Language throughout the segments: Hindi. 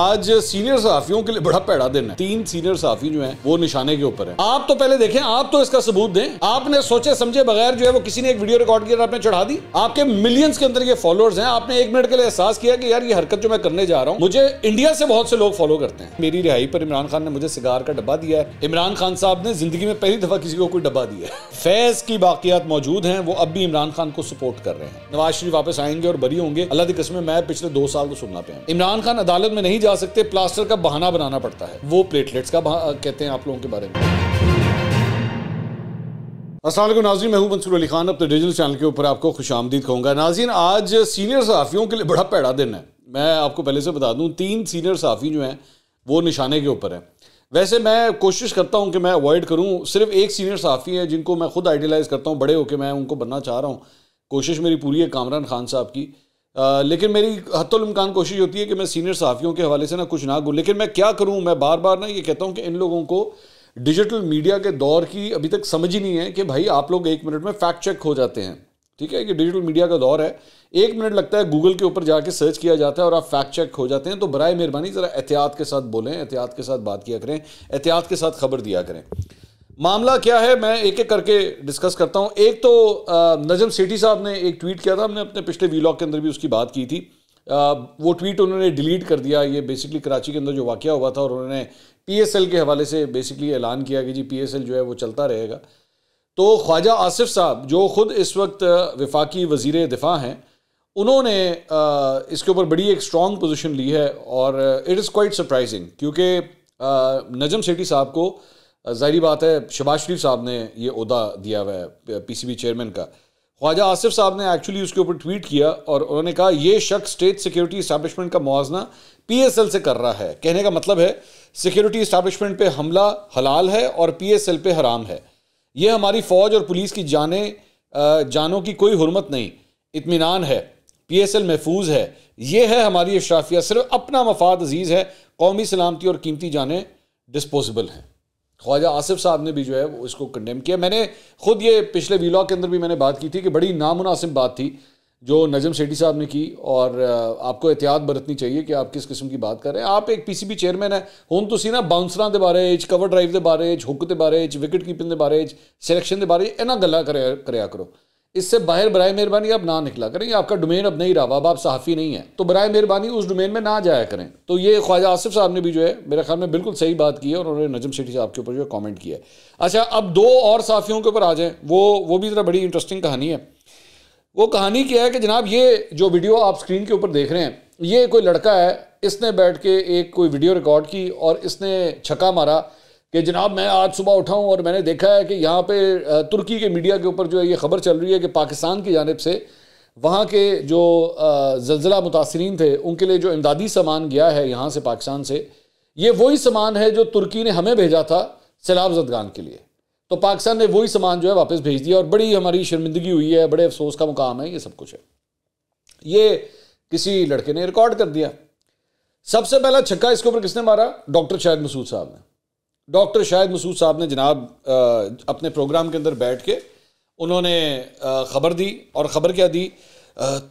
आज सीनियर सहाफियों के लिए बड़ा पैड़ा दिन है तीन सीनियर सहाफी जो हैं वो निशाने के ऊपर हैं आप तो पहले देखें आप तो इसका सबूत दें आपने सोचे समझे बगैर जो है वो किसी ने एक वीडियो रिकॉर्ड किया आपने चढ़ा दी आपके मिलियंस के अंदर ये फॉलोअर्स हैं आपने एक मिनट के लिए एहसास किया कि यार ये हरकत जो मैं करने जा रहा हूँ मुझे इंडिया से बहुत से लोग फॉलो करते हैं मेरी रिहाई पर इमरान खान ने मुझे सिगार का डब्बा दिया है इमरान खान साहब ने जिंदगी में पहली दफा किसी को कोई डब्बा दिया है फैज की बाकियात मौजूद है वो अब भी इमरान खान को सपोर्ट कर रहे हैं नवाज शरीफ वापस आएंगे और बरी होंगे अल्लाह की कसम मैं पिछले दो साल को सुनना पे इमरान खान अदालत में नहीं जा सकते प्लास्टर का बहाना बनाना पड़ता है वो प्लेटलेट्स का कहते हैं आप लोगों के बारे में असल नाजी मैं हूँ मंसूर अली खान अपने डिजिटल चैनल के ऊपर आपको खुश आमदीद कहूँगा नाजीन आज सीनियर सहाफ़ियों के लिए बड़ा पैड़ा दिन है मैं आपको पहले से बता दूँ तीन सीनियर सहाफ़ी जो हैं वो निशाने के ऊपर हैं वैसे मैं कोशिश करता हूँ कि मैं अवॉइड करूँ सिर्फ एक सीनियर सहाफ़ी है जिनको मैं खुद आइडियलाइज़ करता हूँ बड़े होकर मैं उनको बनना चाह रहा हूँ कोशिश मेरी पूरी है कामरान खान साहब की आ, लेकिन मेरी हतुलमकान कोशिश होती है कि मैं सीनियर सहाफ़ियों के हवाले से ना कुछ ना गूँ लेकिन मैं क्या करूँ मैं बार बार ना ये कहता हूँ कि इन लोगों को डिजिटल मीडिया के दौर की अभी तक समझ ही नहीं है कि भाई आप लोग एक मिनट में फैक्ट चेक हो जाते हैं ठीक है कि डिजिटल मीडिया का दौर है एक मिनट लगता है गूगल के ऊपर जाके सर्च किया जाता है और आप फैक्ट चेक हो जाते हैं तो बर मेहरबानी ज़रा एहतियात के साथ बोलें एहतियात के साथ बात किया करें एहतियात के साथ खबर दिया करें मामला क्या है मैं एक एक करके डिस्कस करता हूँ एक तो नजम सेठी साहब ने एक ट्वीट किया था हमने अपने पिछले वीलॉग के अंदर भी उसकी बात की थी आ, वो ट्वीट उन्होंने डिलीट कर दिया ये बेसिकली कराची के अंदर जो वाक़ हुआ था और उन्होंने पीएसएल के हवाले से बेसिकली ऐलान किया कि जी पीएसएल जो है वो चलता रहेगा तो ख्वाजा आसिफ साहब जो ख़ुद इस वक्त वफाकी वजी दिफा हैं उन्होंने इसके ऊपर बड़ी एक स्ट्रॉन्ग पोजिशन ली है और इट इज़ क्वाइट सरप्राइजिंग क्योंकि नजम सेठी साहब को ज़ाहरी बात है शबाज शरीफ साहब ने ये उदा दिया हुआ है पीसीबी चेयरमैन का ख्वाजा आसिफ साहब ने एक्चुअली उसके ऊपर ट्वीट किया और उन्होंने कहा यह शख्स स्टेट सिक्योरिटी इस्टेबलिशमेंट का मुआजना पीएसएल से कर रहा है कहने का मतलब है सिक्योरिटी इस्टेबलिशमेंट पे हमला हलाल है और पीएसएल पे हराम है यह हमारी फ़ौज और पुलिस की जाने जानों की कोई हरमत नहीं इतमान है पी एस एल महफूज है यह है हमारी अशराफिया सिर्फ अपना मफाद अजीज़ है कौमी सलामती और कीमती जाने डिस्पोजबल हैं ख्वाजा आसिफ साहब ने भी जो है वो इसको कंडेम किया मैंने खुद ये पिछले वीलॉग के अंदर भी मैंने बात की थी कि बड़ी नामनासिब बात थी जो नजम सेठी साहब ने की और आपको एहतियात बरतनी चाहिए कि आप किस किस्म की बात कर रहे हैं आप एक पीसीबी चेयरमैन है हूँ तो ना बाउंसर के बारे ਵਿੱਚ कवर ड्राइव के बारे ਵਿੱਚ के बारे विकेट कीपिंग के बारे ਦੇ ਬਾਰੇ ਵਿੱਚ ਸਿਲੈਕਸ਼ਨ ਦੇ ਬਾਰੇ ਇਹਨਾਂ ਗੱਲਾਂ इससे बाहर बर मेहरबानी आप ना निकला करें आपका डोमेन अब नहीं रहा अब आप सहाफ़ी नहीं है तो बर मेहरबानी उस डोमेन में ना जाया करें तो ये ख्वाजा आसिफ साहब ने भी जो है मेरे ख्याल में बिल्कुल सही बात की है और उन्होंने नजम शेटी साहब के ऊपर जो है कॉमेंट किया है अच्छा अब दो और साफ़ियों के ऊपर आ जाएँ वो वो भी ज़रा बड़ी इंटरेस्टिंग कहानी है वो कहानी क्या है कि जनाब ये जो वीडियो आप स्क्रीन के ऊपर देख रहे हैं ये कोई लड़का है इसने बैठ के एक कोई वीडियो रिकॉर्ड की और इसने छक्का मारा कि जनाब मैं आज सुबह उठा हूँ और मैंने देखा है कि यहाँ पे तुर्की के मीडिया के ऊपर जो है ये खबर चल रही है कि पाकिस्तान की जानब से वहाँ के जो जल्जला मुतासरीन थे उनके लिए जो इमदादी सामान गया है यहाँ से पाकिस्तान से ये वही सामान है जो तुर्की ने हमें भेजा था सैलाब जदगान के लिए तो पाकिस्तान ने वही सामान जो है वापस भेज दिया और बड़ी हमारी शर्मिंदगी हुई है बड़े अफसोस का मुकाम है ये सब कुछ है ये किसी लड़के ने रिकॉर्ड कर दिया सबसे पहला छक्का इसके ऊपर किसने मारा डॉक्टर शाहिद मसूद साहब ने डॉक्टर शाहिद मसूद साहब ने जनाब अपने प्रोग्राम के अंदर बैठ के उन्होंने ख़बर दी और ख़बर क्या दी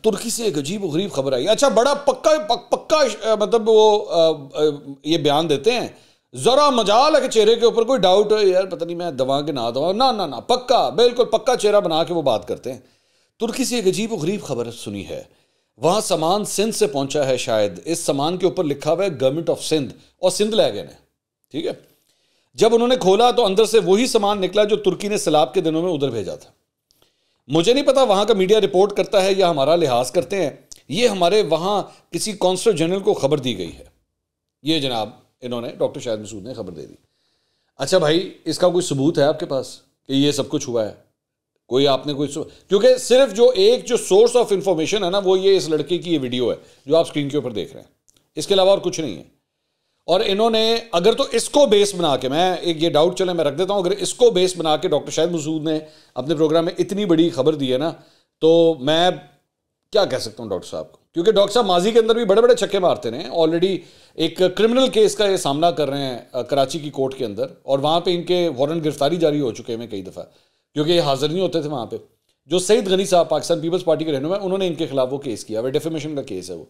तुर्की से एक अजीब गरीब खबर आई अच्छा बड़ा पक्का पक, पक्का मतलब वो ये बयान देते हैं ज़रा मजाल है कि चेहरे के ऊपर कोई डाउट हो यार पता नहीं मैं दवा के ना दवा ना ना ना पक्का बिल्कुल पक्का चेहरा बना के वो बात करते हैं तुर्की से एक अजीब गरीब खबर सुनी है वहाँ सामान सिंध से पहुँचा है शायद इस सामान के ऊपर लिखा हुआ है गवर्नमेंट ऑफ सिंध और सिंध लै गए ठीक है जब उन्होंने खोला तो अंदर से वही सामान निकला जो तुर्की ने सैलाब के दिनों में उधर भेजा था मुझे नहीं पता वहाँ का मीडिया रिपोर्ट करता है या हमारा लिहाज करते हैं ये हमारे वहाँ किसी कौंसलर जनरल को खबर दी गई है ये जनाब इन्होंने डॉक्टर शाहिद मसूद ने खबर दे दी अच्छा भाई इसका कोई सबूत है आपके पास कि ये सब कुछ हुआ है कोई आपने कोई क्योंकि सिर्फ जो एक जो सोर्स ऑफ इंफॉर्मेशन है ना वो ये इस लड़के की ये वीडियो है जो आप स्क्रीन के ऊपर देख रहे हैं इसके अलावा और कुछ नहीं है और इन्होंने अगर तो इसको बेस बना के मैं एक ये डाउट चले मैं रख देता हूँ अगर इसको बेस बना के डॉक्टर शाहिद मसूद ने अपने प्रोग्राम में इतनी बड़ी खबर दी है ना तो मैं क्या कह सकता हूँ डॉक्टर साहब को क्योंकि डॉक्टर साहब माजी के अंदर भी बड़े बड़े छक्के मारते रहे ऑलरेडी एक क्रिमिनल केस का ये सामना कर रहे हैं कराची की कोर्ट के अंदर और वहाँ पर इनके वारंट गिरफ्तारी जारी हो चुके हैं कई दफ़ा क्योंकि ये हाजिर नहीं होते थे वहाँ पर जो सईद गनी साहब पाकिस्तान पीपल्स पार्टी के रहनुमा उन्होंने इनके खिलाफ वो केस किया वह डेफेमेशन का केस है वो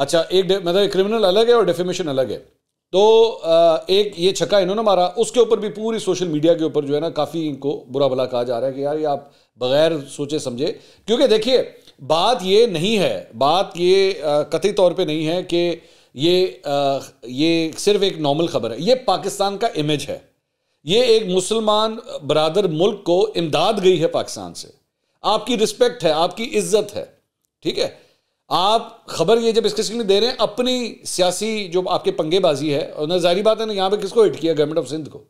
अच्छा एक मतलब क्रिमिनल अलग है और डेफिमेशन अलग है तो एक ये छक्का इन्होंने मारा उसके ऊपर भी पूरी सोशल मीडिया के ऊपर जो है ना काफ़ी इनको बुरा भला कहा जा रहा है कि यार ये आप बगैर सोचे समझे क्योंकि देखिए बात ये नहीं है बात ये कथित तौर पे नहीं है कि ये ये सिर्फ एक नॉर्मल खबर है ये पाकिस्तान का इमेज है ये एक मुसलमान बरदर मुल्क को इमदाद गई है पाकिस्तान से आपकी रिस्पेक्ट है आपकी इज्जत है ठीक है आप खबर ये जब इसके सिंह दे रहे हैं अपनी सियासी जो आपके पंगेबाजी है और जारी बात है ना यहाँ पे किसको हिट किया गवर्नमेंट ऑफ सिंध को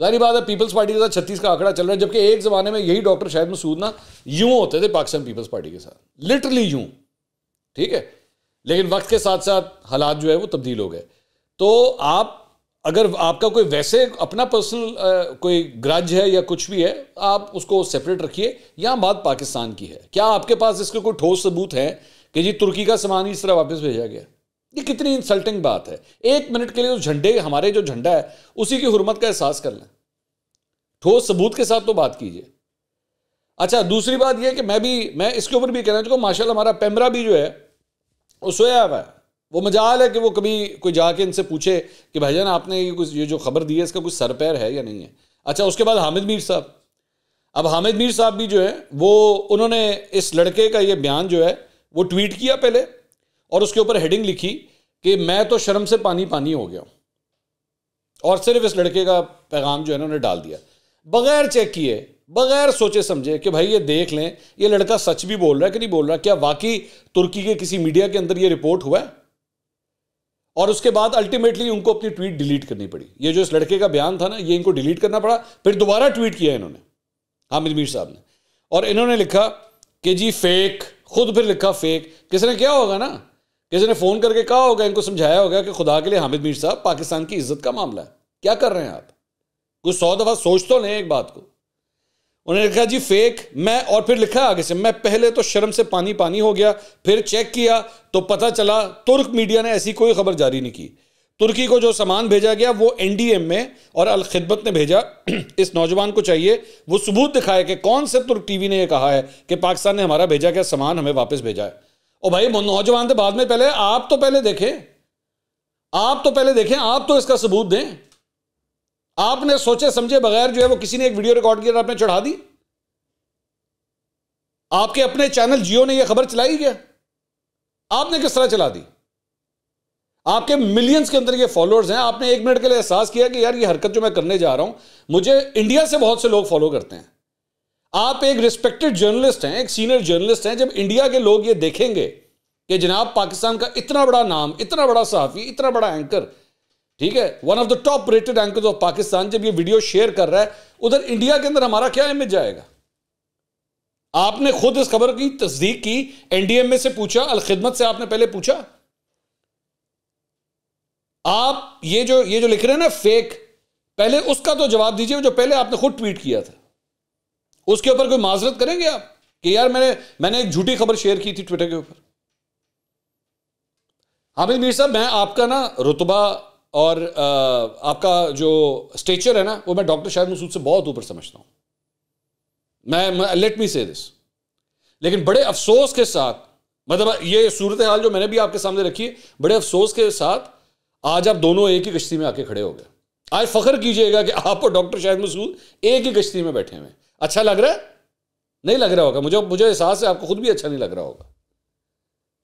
जारी बात है पीपल्स पार्टी के साथ छत्तीस का आंकड़ा चल रहा है जबकि एक ज़माने में यही डॉक्टर शाहिद मसूद ना यूं होते थे पाकिस्तान पीपल्स पार्टी के साथ लिटरली यूं ठीक है लेकिन वक्त के साथ साथ हालात जो है वो तब्दील हो गए तो आप अगर आपका कोई वैसे अपना पर्सनल कोई ग्रज है या कुछ भी है आप उसको सेपरेट रखिए यहाँ बात पाकिस्तान की है क्या आपके पास इसके कोई ठोस सबूत हैं कि जी तुर्की का सामान इस तरह वापस भेजा गया ये कितनी इंसल्टिंग बात है एक मिनट के लिए उस झंडे हमारे जो झंडा है उसी की हुरमत का एहसास कर लें ठोस सबूत के साथ तो बात कीजिए अच्छा दूसरी बात यह कि मैं भी मैं इसके ऊपर भी कहना चाहूँगा माशा हमारा पैमरा भी जो है वो सोया हुआ है वो मजाल है कि वो कभी कोई जाके इनसे पूछे कि भाईजान आपने ये कुछ ये जो खबर दी है इसका कुछ सर पैर है या नहीं है अच्छा उसके बाद हामिद मीर साहब अब हामिद मीर साहब भी जो है वो उन्होंने इस लड़के का ये बयान जो है वो ट्वीट किया पहले और उसके ऊपर हेडिंग लिखी कि मैं तो शर्म से पानी पानी हो गया और सिर्फ इस लड़के का पैगाम जो है ना उन्हें डाल दिया बगैर चेक किए बगैर सोचे समझे कि भाई ये देख लें ये लड़का सच भी बोल रहा है कि नहीं बोल रहा क्या वाकई तुर्की के किसी मीडिया के अंदर ये रिपोर्ट हुआ है और उसके बाद अल्टीमेटली उनको अपनी ट्वीट डिलीट करनी पड़ी ये जो इस लड़के का बयान था ना ये इनको डिलीट करना पड़ा फिर दोबारा ट्वीट किया इन्होंने हामिद मीर साहब ने और इन्होंने लिखा कि जी फेक खुद फिर लिखा फेक किसी ने क्या होगा ना किसी ने फ़ोन करके कहा होगा इनको समझाया होगा कि खुदा के लिए हामिद मीर साहब पाकिस्तान की इज्जत का मामला है क्या कर रहे हैं आप कुछ सौ दफ़ा सोच तो नहीं एक बात को उन्होंने लिखा जी फेक मैं और फिर लिखा आगे से मैं पहले तो शर्म से पानी पानी हो गया फिर चेक किया तो पता चला तुर्क मीडिया ने ऐसी कोई खबर जारी नहीं की तुर्की को जो सामान भेजा गया वो एनडीएम में और अल खिदमत ने भेजा इस नौजवान को चाहिए वो सबूत दिखाए कि कौन से तुर्क टीवी ने ये कहा है कि पाकिस्तान ने हमारा भेजा गया सामान हमें वापस भेजा है और भाई नौजवान थे बाद में पहले आप तो पहले देखें आप तो पहले देखें आप तो इसका सबूत दें आपने सोचे समझे बगैर जो है वो किसी ने एक वीडियो रिकॉर्ड किया आपने चढ़ा दी आपके अपने चैनल जियो ने यह खबर चलाई क्या आपने किस तरह चला दी आपके मिलियंस के अंदर ये फॉलोअर्स हैं आपने एक मिनट के लिए एहसास किया कि यार ये हरकत जो मैं करने जा रहा हूं मुझे इंडिया से बहुत से लोग फॉलो करते हैं आप एक रिस्पेक्टेड जर्नलिस्ट हैं एक सीनियर जर्नलिस्ट हैं जब इंडिया के लोग ये देखेंगे कि जनाब पाकिस्तान का इतना बड़ा नाम इतना बड़ा सहाफ़ी इतना बड़ा एंकर ठीक है one of the top rated anchor of Pakistan जब ये वीडियो शेयर कर रहा है उधर इंडिया के अंदर हमारा क्या इमेज जाएगा आपने खुद इस खबर की तस्दीक की एनडीएमए से पूछा अलखिदमत से आपने पहले पूछा आप ये जो ये जो लिख रहे हैं ना फेक पहले उसका तो जवाब दीजिए जो पहले आपने खुद ट्वीट किया था उसके ऊपर कोई माजरत करेंगे आप कि यार मैंने मैंने एक झूठी खबर शेयर की थी ट्विटर के ऊपर हामिद मीर साहब मैं आपका ना रुतबा और आ, आपका जो स्टेचर है ना वो मैं डॉक्टर शाहिद मसूद से बहुत ऊपर समझता हूं मैं लेट मी से दिस लेकिन बड़े अफसोस के साथ मतलब ये सूरत हाल जो मैंने भी आपके सामने रखी है बड़े अफसोस के साथ आज आप दोनों एक ही कश्ती में आके खड़े हो गए आज फख्र कीजिएगा कि आप और डॉक्टर शाहिद मसूद एक ही कश्ती में बैठे हुए अच्छा लग रहा है नहीं लग रहा होगा मुझे मुझे एहसास है आपको खुद भी अच्छा नहीं लग रहा होगा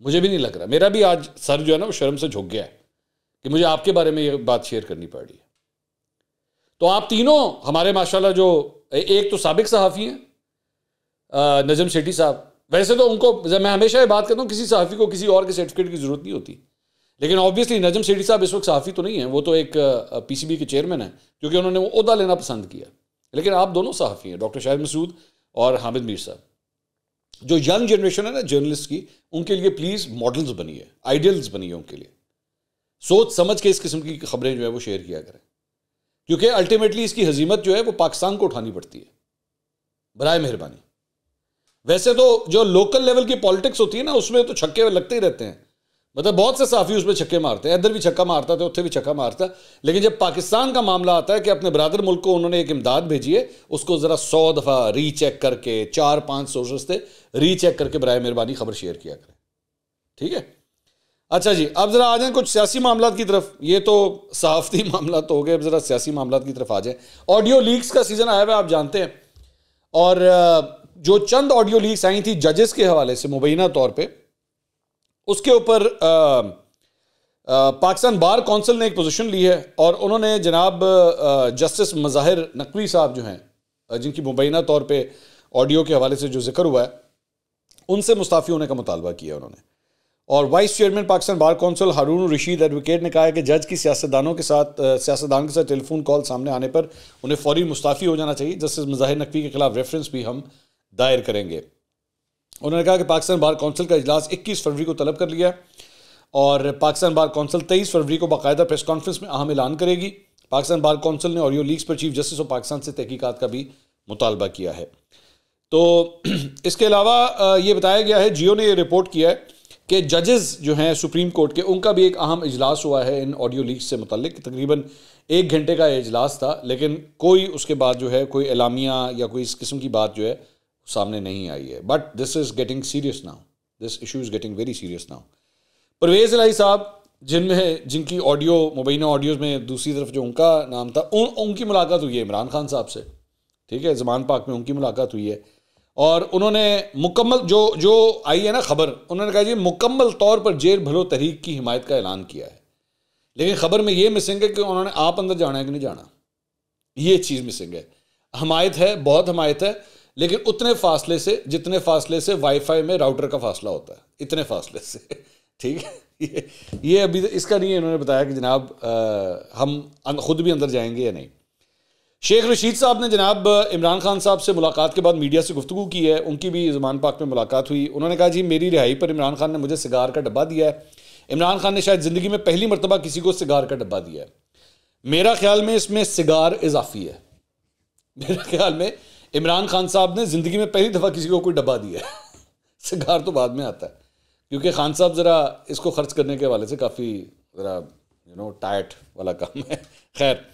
मुझे भी नहीं लग रहा मेरा भी आज सर जो है ना वो शर्म से झुक गया है कि मुझे आपके बारे में ये बात शेयर करनी पड़ रही है तो आप तीनों हमारे माशाल्लाह जो एक तो सबक सहाफ़ी हैं नजम सेठी साहब वैसे तो उनको मैं हमेशा ये बात करता हूँ किसी सहाफ़ी को किसी और के सर्टिफिकेट की ज़रूरत नहीं होती लेकिन ऑब्वियसली नजम सेठी साहब इस वक्त साफी तो नहीं है वो तो एक पीसीबी के चेयरमैन है क्योंकि उन्होंने वो उहदा लेना पसंद किया लेकिन आप दोनों साफी हैं डॉक्टर शाहिद मसूद और हामिद मीर साहब जो यंग जनरेशन है ना जर्नलिस्ट की उनके लिए प्लीज़ मॉडल्स बनिए आइडियल्स बनिए उनके लिए सोच समझ के इस किस्म की खबरें जो है वो शेयर किया करें क्योंकि अल्टीमेटली इसकी हजीमत जो है वो पाकिस्तान को उठानी पड़ती है बरए मेहरबानी वैसे तो जो लोकल लेवल की पॉलिटिक्स होती है ना उसमें तो छक्के लगते ही रहते हैं मतलब बहुत से साफी उसमें छक्के मारते हैं इधर भी छक्का मारता था उत्थे भी छक्का मारता लेकिन जब पाकिस्तान का मामला आता है कि अपने बरदर मुल्क को उन्होंने एक इमदाद भेजी है उसको ज़रा सौ दफ़ा रीचेक करके चार पाँच सोर्सेस थे रीचेक करके बर मेहरबानी खबर शेयर किया करें ठीक है अच्छा जी अब ज़रा आ जाए कुछ सियासी मामला की तरफ ये तो सहाफ़ती मामला तो हो गए अब ज़रा सियासी मामला की तरफ आ जाए ऑडियो लीक्स का सीज़न आया हुआ आप जानते हैं और जो चंद ऑडियो लीक्स आई थी जजेस के हवाले से मुबैना तौर पर उसके ऊपर पाकिस्तान बार कौंसिल ने एक पोजीशन ली है और उन्होंने जनाब जस्टिस मज़ाहिर नकवी साहब जो हैं जिनकी मुबैना तौर पे ऑडियो के हवाले से जो जिक्र हुआ है उनसे मुस्ताफ़ी होने का मुतालबा किया उन्होंने और vice chairman Pakistan bar council Haroon Rashid advocate ने कहा है कि जज की सियासतदानों के साथ सियासतदान के साथ टेलीफोन कॉल सामने आने पर उन्हें फौरी मुस्ताफ़ी हो जाना चाहिए जस्टिस मज़ाहिर नकवी के खिलाफ रेफरेंस भी हम दायर करेंगे उन्होंने कहा कि पाकिस्तान बार कौंसिल का अजलास 21 फरवरी को तलब कर लिया है और पाकिस्तान बार काउंसिल 23 फरवरी को बाकायदा प्रेस कॉन्फ्रेंस में अहम ऐलान करेगी पाकिस्तान बार कौंसिल ने ऑडियो लीग्स पर चीफ जस्टिस ऑफ पाकिस्तान से तहकीकत का भी मुतालबा किया है तो इसके अलावा ये बताया गया है जियो ने यह रिपोर्ट किया है कि जजेस जो हैं सुप्रीम कोर्ट के उनका भी एक अहम इजलास हुआ है इन ऑडियो लीग से मुतलिक तकरीबन एक घंटे का ये इजलास था लेकिन कोई उसके बाद जो है कोई अलामिया या कोई इस किस्म की बात जो है सामने नहीं आई है but this is getting serious now this issue is getting very serious now Pervez Elahi साहब जिनमें जिनकी ऑडियो मुबैना ऑडियोज़ में दूसरी तरफ जो उनका नाम था उन उनकी मुलाकात हुई है इमरान खान साहब से ठीक है जमान पाक में उनकी मुलाकात हुई है और उन्होंने मुकम्मल जो जो आई है ना खबर उन्होंने कहा जी मुकम्मल तौर पर जेल भलो तहरीक की हिमायत का ऐलान किया है लेकिन ख़बर में ये मिसिंग है कि उन्होंने आप अंदर जाना है कि नहीं जाना ये चीज़ मिसिंग है हमायत है बहुत हमायत है लेकिन उतने फासले से जितने फासले से वाईफाई में राउटर का फासला होता है इतने फासले से ठीक है ये, ये अभी तो इसका नहीं है इन्होंने बताया कि जनाब आ, हम अं, खुद भी अंदर जाएंगे या नहीं शेख रशीद साहब ने जनाब इमरान खान साहब से मुलाकात के बाद मीडिया से गुफ्तु की है उनकी भी जुमान पाक में मुलाकात हुई उन्होंने कहा जी मेरी रिहाई पर इमरान खान ने मुझे सिगार का डब्बा दिया है इमरान खान ने शायद ज़िंदगी में पहली मरतबा किसी को सिगार का डब्बा दिया है मेरा ख्याल में इसमें सिगार इजाफी है मेरे ख्याल में इमरान खान साहब ने ज़िंदगी में पहली दफ़ा किसी को कोई डब्बा दिया है सिगार तो बाद में आता है क्योंकि खान साहब ज़रा इसको खर्च करने के हवाले से काफ़ी ज़रा यू नो टाइट वाला काम है खैर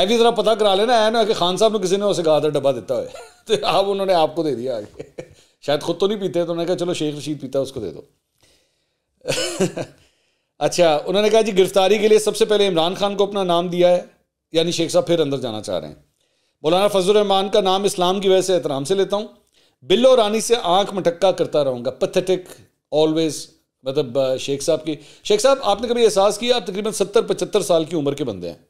ऐ भी ज़रा पता करा लेना है ना कि खान साहब ने किसी ने उसे कहा था डब्बा देता है तो आप उन्होंने आपको दे दिया आगे शायद ख़ुद तो नहीं पीते तो उन्होंने कहा चलो शेख रशीद पीता उसको दे दो अच्छा उन्होंने कहा जी गिरफ्तारी के लिए सबसे पहले इमरान खान को अपना नाम दिया है यानी शेख साहब फिर अंदर जाना चाह रहे हैं मौलाना फजलरहमान का नाम इस्लाम की वजह से एहतराम से लेता हूँ बिल्लो रानी से आंख मटक्का करता रहूँगा पथेटिक ऑलवेज मतलब शेख साहब की शेख साहब आपने कभी एहसास किया आप तकरीबन सत्तर पचहत्तर साल की उम्र के बंदे हैं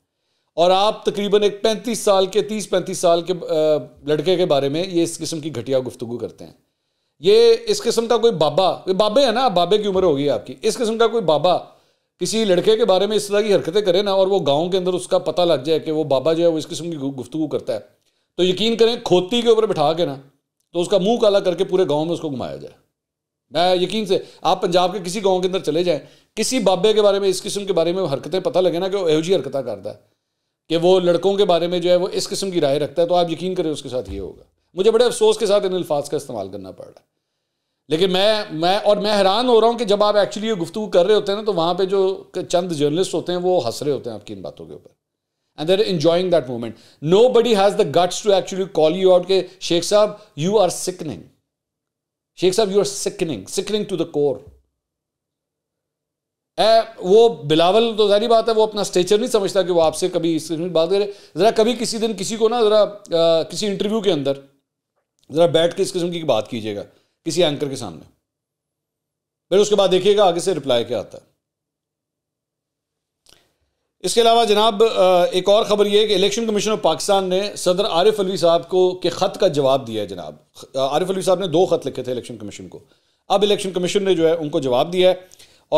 और आप तकरीबन एक पैंतीस साल के तीस पैंतीस साल के लड़के के बारे में ये इस किस्म की घटिया गुफ्तु करते हैं ये इस किस्म का कोई बाबा बाबे है ना बाबे की उम्र होगी आपकी इस किस्म का कोई बाबा किसी लड़के के बारे में इस तरह की हरकतें करें ना और वो गांव के अंदर उसका पता लग जाए कि वो बाबा जो है वो इस किस्म की गुफ्तु करता है तो यकीन करें खोती के ऊपर बिठा के ना तो उसका मुंह काला करके पूरे गांव में उसको घुमाया जाए मैं यकीन से आप पंजाब के किसी गांव के अंदर चले जाएं किसी बाबे के बारे में इस किस्म के बारे में हरकतें पता लगे ना कि वो जी हरकत करता है कि वो लड़कों के बारे में जो है वो इस किस्म की राय रखता है तो आप यकीन करें उसके साथ ये होगा मुझे बड़े अफसोस के साथ इन अल्फाज का इस्तेमाल करना पड़ रहा है लेकिन मैं मैं और मैं हैरान हो रहा हूँ कि जब आप एक्चुअली ये गुफ्तु कर रहे होते हैं ना तो वहाँ पे जो चंद जर्नलिस्ट होते हैं वो हंस रहे होते हैं आपकी इन बातों के ऊपर and there enjoying that moment nobody has the guts to actually call you out के शेख साहब यू आर सिकनिंग शेख साहब you are sickening sickening to the core ए, वो बिलावल तो जारी बात है वो अपना स्टेचर नहीं समझता कि वो आपसे कभी इस बात करे ज़रा कभी किसी दिन किसी को ना ज़रा किसी इंटरव्यू के अंदर ज़रा बैठ के इस किस्म की बात कीजिएगा किसी एंकर के सामने फिर उसके बाद देखिएगा आगे से रिप्लाई क्या आता है इसके अलावा जनाब एक और ख़बर यह है कि इलेक्शन कमीशन ऑफ पाकिस्तान ने सदर आरिफ अलवी साहब को के ख़त का जवाब दिया है जनाब आरिफ अलवी साहब ने दो ख़त लिखे थे इलेक्शन कमीशन को अब इलेक्शन कमीशन ने जो है उनको जवाब दिया है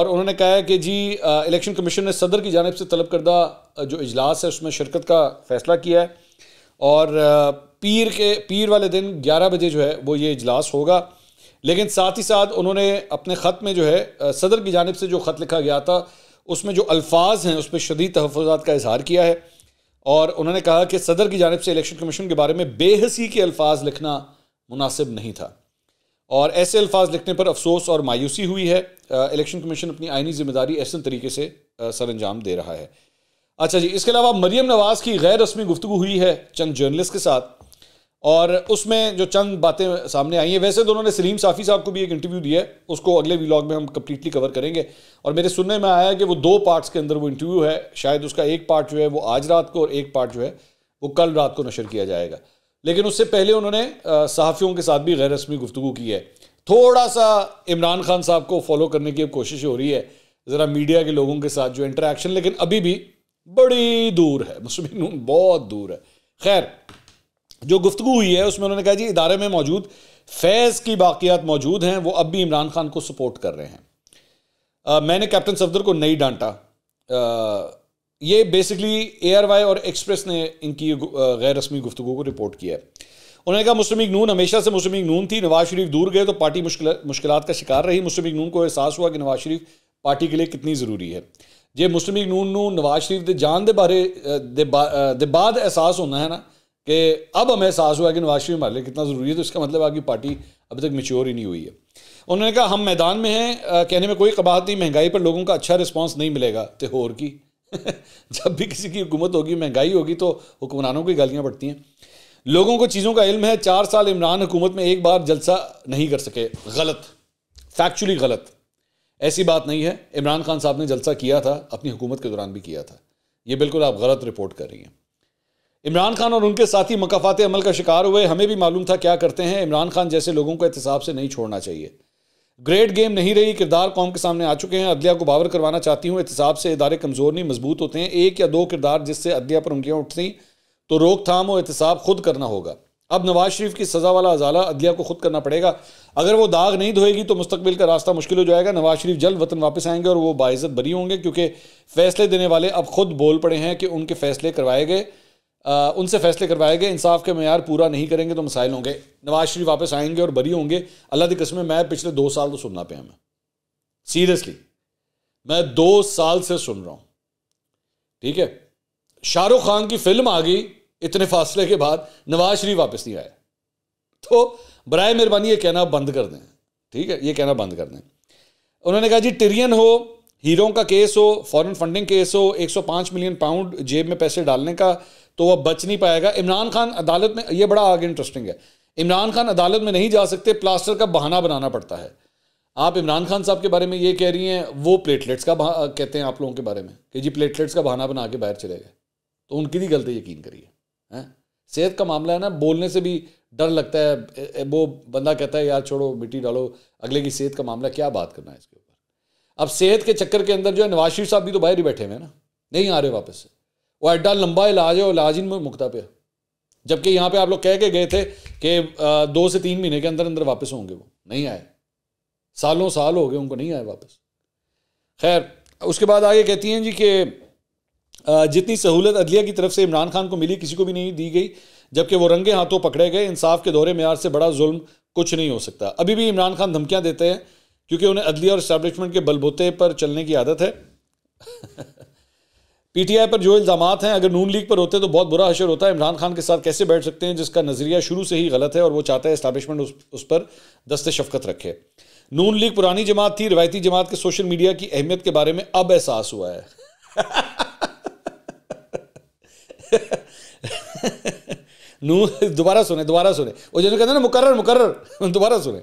और उन्होंने कहा है कि जी इलेक्शन कमीशन ने सदर की जानब से तलब करदा जो इजलास है उसमें शिरकत का फ़ैसला किया है और पीर के पीर वाले दिन ग्यारह बजे जो है वो ये इजलास होगा लेकिन साथ ही साथ उन्होंने अपने ख़त में जो है सदर की जानब से जो ख़त लिखा गया था उसमें जो अल्फाज हैं उस पर शदीद तहफात का इजहार किया है और उन्होंने कहा कि सदर की जानब से इलेक्शन कमीशन के बारे में बेहसी के अल्फाज लिखना मुनासिब नहीं था और ऐसे अल्फाज लिखने पर अफसोस और मायूसी हुई है इलेक्शन कमीशन अपनी आइनी जिम्मेदारी ऐसे तरीके से सर अंजाम दे रहा है अच्छा जी इसके अलावा मरियम नवाज़ की गैर रस्मी गुफ्तु हुई है चंद जर्नलिस्ट के साथ और उसमें जो चंद बातें सामने आई हैं वैसे तो उन्होंने सलीम साफ़ी साहब को भी एक इंटरव्यू दिया है उसको अगले वीलॉग में हम कम्प्लीटली कवर करेंगे और मेरे सुनने में आया है कि वो दो पार्ट्स के अंदर वो इंटरव्यू है शायद उसका एक पार्ट जो है वो आज रात को और एक पार्ट जो है वो कल रात को नशर किया जाएगा लेकिन उससे पहले उन्होंने सहाफ़ियों के साथ भी गैर रस्मी गुफ्तु की है थोड़ा सा इमरान खान साहब को फॉलो करने की कोशिश हो रही है ज़रा मीडिया के लोगों के साथ जो इंटरेक्शन लेकिन अभी भी बड़ी दूर है मुस्लिम बहुत दूर है खैर जो गुफ्तु हुई है उसमें उन्होंने कहा जी इदारे में मौजूद फैज़ की बाकियात मौजूद हैं वो अब भी इमरान खान को सपोर्ट कर रहे हैं आ, मैंने कैप्टन सफदर को नहीं डांटा आ, ये बेसिकली एआरवाई और एक्सप्रेस ने इनकी गैर रस्मी गुफ्तु को रिपोर्ट किया है उन्होंने कहा मुस्लिम नून हमेशा से मुस्लिम नून थी नवाज शरीफ दूर गए तो पार्टी मुश्किल मुश्किल का शिकार रही मुस्लिम नून को एहसास हुआ कि नवाज शरीफ पार्टी के लिए कितनी जरूरी है जे मुस्लिम नून नवाज शरीफ के जान के बारे ਦੇ ਬਾਰੇ ਦੇ ਬਾਅਦ ਅਹਿਸਾਸ कि अब हमें एहसास हुआ कि नवाज शरीफ हमारे लिए कितना ज़रूरी है तो इसका मतलब आपकी पार्टी अभी तक मिच्योर ही नहीं हुई है उन्होंने कहा हम मैदान में हैं कहने में कोई कबाहत नहीं महंगाई पर लोगों का अच्छा रिस्पॉन्स नहीं मिलेगा तो होर की जब भी किसी की हुकूमत होगी महंगाई होगी तो हुक्मरानों की गालियाँ बढ़ती हैं लोगों को चीज़ों का इल्म है चार साल इमरान हुकूमत में एक बार जलसा नहीं कर सके गलत फैक्चुअली गलत ऐसी बात नहीं है इमरान खान साहब ने जलसा किया था अपनी हुकूमत के दौरान भी किया था ये बिल्कुल आप गलत रिपोर्ट कर रही हैं इमरान खान और उनके साथी मकाफात अमल का शिकार हुए हमें भी मालूम था क्या करते हैं इमरान खान जैसे लोगों को एहतसाब से नहीं छोड़ना चाहिए ग्रेट गेम नहीं रही किरदार कौम के सामने आ चुके हैं अदलिया को बावर करवाना चाहती हूँ एहतसाब से इदारे कमज़ोर नहीं मजबूत होते हैं एक या दो किरदार जिससे अदलिया पर उंगलियाँ उठती तो रोकथाम और एहतसाब खुद करना होगा अब नवाज शरीफ की सज़ा वाला अजाला अदलिया को खुद करना पड़ेगा अगर वो दाग नहीं धोएगी तो मुस्तबिल का रास्ता मुश्किल हो जाएगा नवाज शरीफ जल्द वतन वापस आएंगे और वो बाइज़त बरी होंगे क्योंकि फैसले देने वाले अब खुद बोल पड़े हैं कि उनके फैसले करवाए गए उनसे फैसले करवाए गए इंसाफ के मैार पूरा नहीं करेंगे तो मसाइल होंगे नवाज शरीफ वापस आएंगे और बरी होंगे अल्लाह की कस्में मैं पिछले दो साल तो सुनना पे हमें सीरियसली मैं दो साल से सुन रहा हूं ठीक है शाहरुख खान की फिल्म आ गई इतने फासले के बाद नवाज शरीफ वापस नहीं आए तो बर मेहरबानी ये कहना बंद कर दें ठीक है ये कहना बंद कर दें उन्होंने कहा जी टिरियन हो हीरो का केस हो फॉरेन फंडिंग केस हो 105 मिलियन पाउंड जेब में पैसे डालने का तो वह बच नहीं पाएगा इमरान खान अदालत में ये बड़ा आगे इंटरेस्टिंग है इमरान खान अदालत में नहीं जा सकते प्लास्टर का बहाना बनाना पड़ता है आप इमरान खान साहब के बारे में ये कह रही हैं वो प्लेटलेट्स का कहते हैं आप लोगों के बारे में कि जी प्लेटलेट्स का बहाना बना के बाहर चले गए तो उनकी भी गलती यकीन करिए हैं सेहत का मामला है ना बोलने से भी डर लगता है वो बंदा कहता है यार छोड़ो मिट्टी डालो अगले की सेहत का मामला क्या बात करना है इसके ऊपर अब सेहत के चक्कर के अंदर जो है नवाज शरीफ साहब भी तो बाहर ही बैठे हुए हैं ना नहीं आ रहे वापस से वो एडा लंबा इलाज है इलाज ही में मुकता पे जबकि यहाँ पे आप लोग कह के गए थे कि दो से तीन महीने के अंदर अंदर वापस होंगे वो नहीं आए सालों साल हो गए उनको नहीं आए वापस खैर उसके बाद आगे कहती हैं जी कि जितनी सहूलत अदलिया की तरफ से इमरान खान को मिली किसी को भी नहीं दी गई जबकि वो रंगे हाथों पकड़े गए इंसाफ के दौरे मैार से बड़ा जुल्म कुछ नहीं हो सकता अभी भी इमरान खान धमकियाँ देते हैं क्योंकि उन्हें अदलिया और इस्टेबलिशमेंट के बलबूते पर चलने की आदत है पीटीआई पर जो इल्ज़ाम हैं अगर नून लीग पर होते तो बहुत बुरा हशर होता है इमरान खान के साथ कैसे बैठ सकते हैं जिसका नज़रिया शुरू से ही गलत है और वो चाहता है इस्टेबलिशमेंट उस, उस पर दस्त शफकत रखे नून लीग पुरानी जमात थी रवायती जमात के सोशल मीडिया की अहमियत के बारे में अब एहसास हुआ है नून दोबारा सुने दोबारा सुने वो जिन्होंने कहते ना मुकर्र मुकर्र दोबारा सुने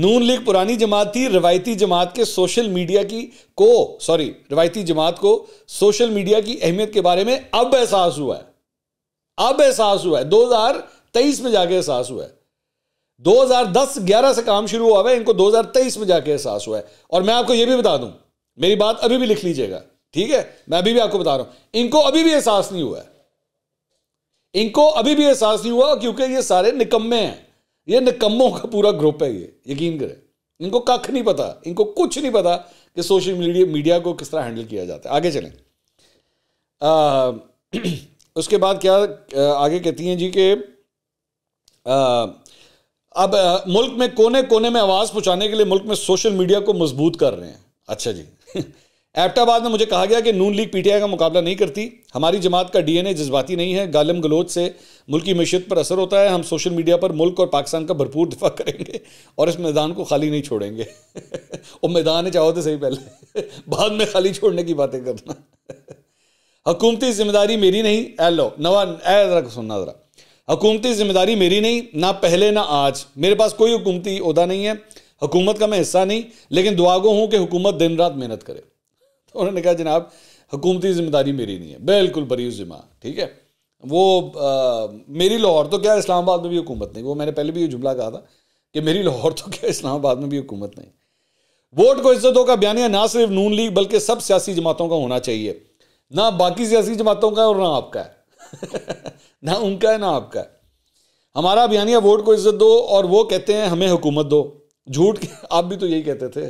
नून लीग पुरानी जमात थी रवायती जमात के सोशल मीडिया की को सॉरी रवायती जमात को सोशल मीडिया की अहमियत के बारे में अब एहसास हुआ है अब एहसास हुआ है 2023 में जाके एहसास हुआ है 2010-11 से काम शुरू हुआ है इनको 2023 में जाके एहसास हुआ है और मैं आपको यह भी बता दूं मेरी बात अभी भी लिख लीजिएगा ठीक है मैं अभी भी आपको बता रहा हूं इनको अभी भी एहसास नहीं हुआ है इनको अभी भी एहसास नहीं हुआ क्योंकि ये सारे निकम्मे हैं ये निकम्मों का पूरा ग्रुप है ये यकीन करें इनको कख नहीं पता इनको कुछ नहीं पता कि सोशल मीडिया मीडिया को किस तरह हैंडल किया जाता है आगे चलें आ, उसके बाद क्या आगे कहती हैं जी आ, अब आ, मुल्क में कोने कोने में आवाज़ पहुंचाने के लिए मुल्क में सोशल मीडिया को मजबूत कर रहे हैं अच्छा जी एबटाबाद में मुझे कहा गया कि नून लीग पीटीआई का मुकाबला नहीं करती हमारी जमात का डीएनए जज्बाती नहीं है गालम गलोच से मुल्क की मीशत पर असर होता है हम सोशल मीडिया पर मुल्क और पाकिस्तान का भरपूर दफा करेंगे और इस मैदान को खाली नहीं छोड़ेंगे और मैदान चाहो तो सही पहले बाद में खाली छोड़ने की बातें करना हकूमती जिम्मेदारी मेरी नहीं ए लो नवा ए जरा सुनना ज़रा हकूमती जिम्मेदारी मेरी नहीं ना पहले ना आज मेरे पास कोई हुकूमती अहदा नहीं है हुकूमत का मैं हिस्सा नहीं लेकिन दुआगो हूँ कि हुकूमत दिन रात मेहनत करे तो उन्होंने कहा जनाब हुकूमती ज़िम्मेदारी मेरी नहीं है बिल्कुल बरी ज़िम्मा ठीक है वो आ, मेरी लाहौर तो क्या इस्लामाबाद में भी हुकूमत नहीं वो मैंने पहले भी ये जुमला कहा था कि मेरी लाहौर तो क्या इस्लामाबाद में भी हुकूमत नहीं वोट को इज्जतों का बयानिया ना सिर्फ नून लीग बल्कि सब सियासी जमातों का होना चाहिए ना बाकी सियासी जमातों का और ना आपका है ना उनका है ना आपका है हमारा बयानिया वोट को इज्जत दो और वो कहते हैं हमें हुकूमत दो झूठ आप भी तो यही कहते थे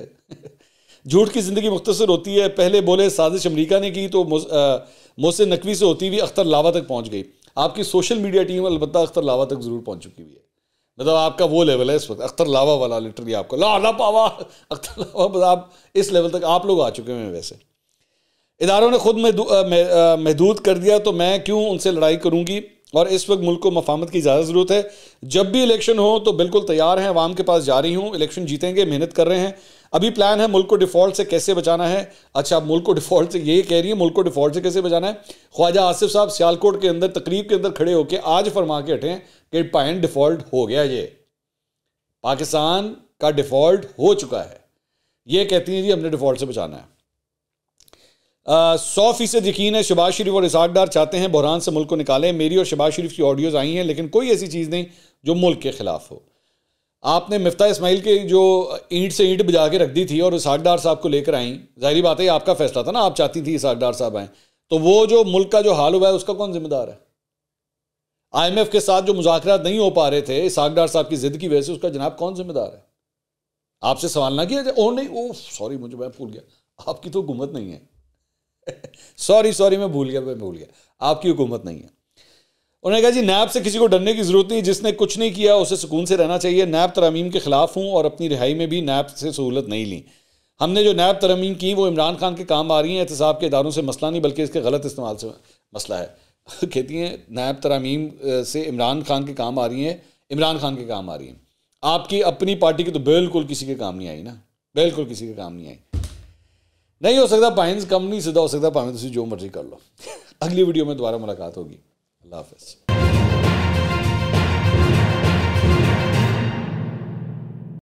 झूठ की ज़िंदगी मुख्तर होती है पहले बोले साजिश अमरीका ने की तो मोहसिन नकवी से होती हुई अख्तर लावा तक पहुँच गई आपकी सोशल मीडिया टीम अलबत् अख्तर लावा तक ज़रूर पहुँच चुकी हुई है मतलब आपका वो लेवल है इस वक्त अख्तर लावा वाला लिटरली आपका ला ला पावा अख्तर लावा मतलब आप इस लेवल तक आप लोग आ चुके हैं वैसे इदारों ने ख़ुद महदूद कर दिया तो मैं क्यों उनसे लड़ाई करूँगी और इस वक्त मुल्क को मफामत की ज़्यादा ज़रूरत है जब भी इलेक्शन हो तो बिल्कुल तैयार हैं अवाम के पास जा रही हूँ इलेक्शन जीतेंगे मेहनत कर रहे हैं अभी प्लान है मुल्क को डिफ़ॉल्ट से कैसे बचाना है अच्छा आप मुल्क को डिफ़ॉल्ट से ये कह रही है मुल्क को डिफ़ॉल्ट से कैसे बचाना है ख्वाजा आसिफ साहब सियालकोट के अंदर तकरीब के अंदर खड़े होकर आज फरमा के हटें कि पाइन डिफ़ॉल्ट हो गया ये पाकिस्तान का डिफ़ॉल्ट हो चुका है ये कहती हैं जी हमने डिफ़ॉल्ट से बचाना है सौ फीसद यकीन है शबाज शरीफ और डार चाहते हैं बहरान से मुल्क को निकालें मेरी और शबाज शरीफ की ऑडियोज़ आई हैं लेकिन कोई ऐसी चीज़ नहीं जो मुल्क के ख़िलाफ़ हो आपने मफ्ता इसमाइल के जो ईंट से ईंट बजा के रख दी थी और डार साहब को लेकर आई जाहरी बात है आपका फैसला था ना आप चाहती थी डार साहब आएँ तो वो जो मुल्क का जो हाल हुआ है उसका कौन जिम्मेदार है आईएमएफ के साथ जो मुजाकर नहीं हो पा रहे थे डार साहब की ज़िद की वजह से उसका जनाब कौन जिम्मेदार है आपसे सवाल ना किया जाए ओ नहीं ओ सॉरी मुझे मैं भूल गया आपकी तो हुकूमत नहीं है सॉरी सॉरी मैं भूल गया मैं भूल गया आपकी हुकूमत नहीं है उन्होंने कहा जी नैब से किसी को डरने की ज़रूरत नहीं जिसने कुछ नहीं किया उसे सुकून से रहना चाहिए नैब तरामीम के ख़िलाफ़ हूँ और अपनी रिहाई में भी नैब से सहूलत नहीं ली हमने जो नैब तरमीम की वो इमरान खान के काम आ रही हैं एहतसाब के इदारों से मसला नहीं बल्कि इसके गलत इस्तेमाल से मसला है कहती हैं नायब तरामीम से इमरान खान के काम आ रही हैं इमरान खान के काम आ रही हैं आपकी अपनी पार्टी की तो बिल्कुल किसी के काम नहीं आई ना बिल्कुल किसी के काम नहीं आई नहीं हो सकता पाइंस कम नहीं सीधा हो सकता भावें जो मर्जी कर लो अगली वीडियो में दोबारा मुलाकात होगी अल्लाह हाफिज़